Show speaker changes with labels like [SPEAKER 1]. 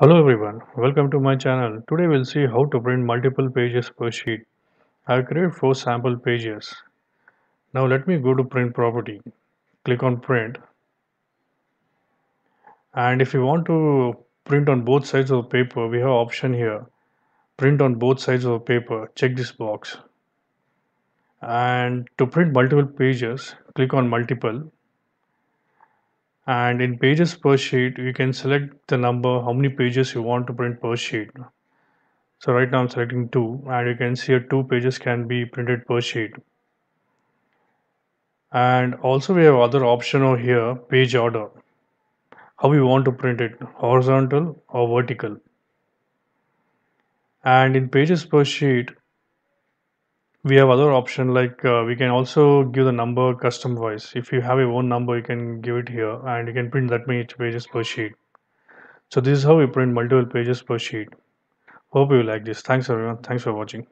[SPEAKER 1] Hello everyone, welcome to my channel. Today we'll see how to print multiple pages per sheet. I'll create four sample pages. Now let me go to print property. Click on print. And if you want to print on both sides of the paper, we have option here. Print on both sides of the paper. Check this box. And to print multiple pages, click on multiple and in pages per sheet you can select the number how many pages you want to print per sheet so right now I'm selecting two and you can see here two pages can be printed per sheet and also we have other option over here page order how we want to print it horizontal or vertical and in pages per sheet we have other option like uh, we can also give the number custom voice if you have your own number you can give it here and you can print that many pages per sheet so this is how we print multiple pages per sheet hope you like this thanks everyone thanks for watching